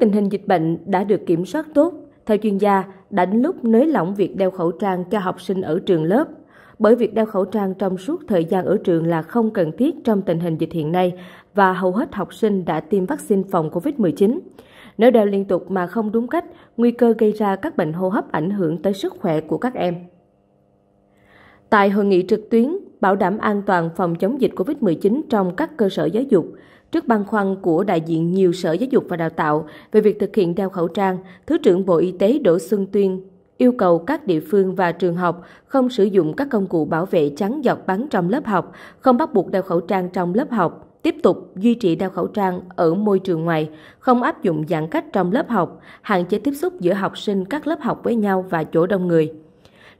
tình hình dịch bệnh đã được kiểm soát tốt, theo chuyên gia, đã đến lúc nới lỏng việc đeo khẩu trang cho học sinh ở trường lớp. Bởi việc đeo khẩu trang trong suốt thời gian ở trường là không cần thiết trong tình hình dịch hiện nay và hầu hết học sinh đã tiêm vaccine phòng COVID-19. Nếu đeo liên tục mà không đúng cách, nguy cơ gây ra các bệnh hô hấp ảnh hưởng tới sức khỏe của các em. Tại hội nghị trực tuyến, bảo đảm an toàn phòng chống dịch COVID-19 trong các cơ sở giáo dục, Trước băn khoăn của đại diện nhiều sở giáo dục và đào tạo về việc thực hiện đeo khẩu trang, Thứ trưởng Bộ Y tế Đỗ Xuân Tuyên yêu cầu các địa phương và trường học không sử dụng các công cụ bảo vệ chắn giọt bắn trong lớp học, không bắt buộc đeo khẩu trang trong lớp học, tiếp tục duy trì đeo khẩu trang ở môi trường ngoài, không áp dụng giãn cách trong lớp học, hạn chế tiếp xúc giữa học sinh các lớp học với nhau và chỗ đông người.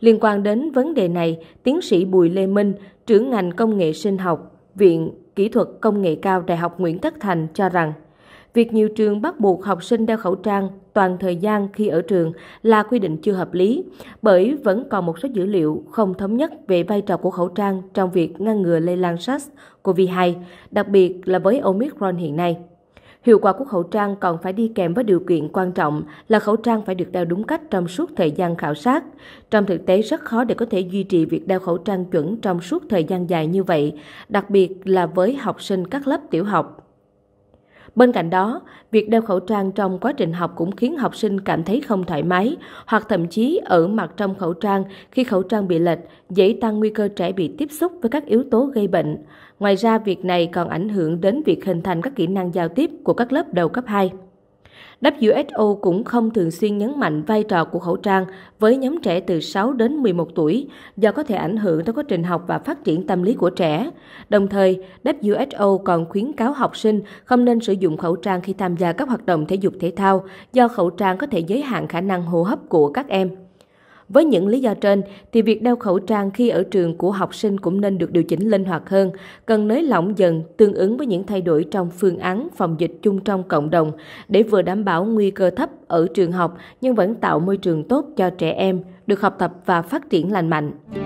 Liên quan đến vấn đề này, tiến sĩ Bùi Lê Minh, trưởng ngành công nghệ sinh học, Viện Kỹ thuật Công nghệ cao Đại học Nguyễn Tất Thành cho rằng, việc nhiều trường bắt buộc học sinh đeo khẩu trang toàn thời gian khi ở trường là quy định chưa hợp lý, bởi vẫn còn một số dữ liệu không thống nhất về vai trò của khẩu trang trong việc ngăn ngừa lây lan SARS-CoV-2, đặc biệt là với Omicron hiện nay. Hiệu quả của khẩu trang còn phải đi kèm với điều kiện quan trọng là khẩu trang phải được đeo đúng cách trong suốt thời gian khảo sát. Trong thực tế rất khó để có thể duy trì việc đeo khẩu trang chuẩn trong suốt thời gian dài như vậy, đặc biệt là với học sinh các lớp tiểu học. Bên cạnh đó, việc đeo khẩu trang trong quá trình học cũng khiến học sinh cảm thấy không thoải mái hoặc thậm chí ở mặt trong khẩu trang khi khẩu trang bị lệch, dễ tăng nguy cơ trẻ bị tiếp xúc với các yếu tố gây bệnh. Ngoài ra, việc này còn ảnh hưởng đến việc hình thành các kỹ năng giao tiếp của các lớp đầu cấp 2. WHO cũng không thường xuyên nhấn mạnh vai trò của khẩu trang với nhóm trẻ từ 6 đến 11 tuổi do có thể ảnh hưởng tới quá trình học và phát triển tâm lý của trẻ. Đồng thời, WHO còn khuyến cáo học sinh không nên sử dụng khẩu trang khi tham gia các hoạt động thể dục thể thao do khẩu trang có thể giới hạn khả năng hô hấp của các em. Với những lý do trên, thì việc đeo khẩu trang khi ở trường của học sinh cũng nên được điều chỉnh linh hoạt hơn, cần nới lỏng dần tương ứng với những thay đổi trong phương án phòng dịch chung trong cộng đồng để vừa đảm bảo nguy cơ thấp ở trường học nhưng vẫn tạo môi trường tốt cho trẻ em được học tập và phát triển lành mạnh.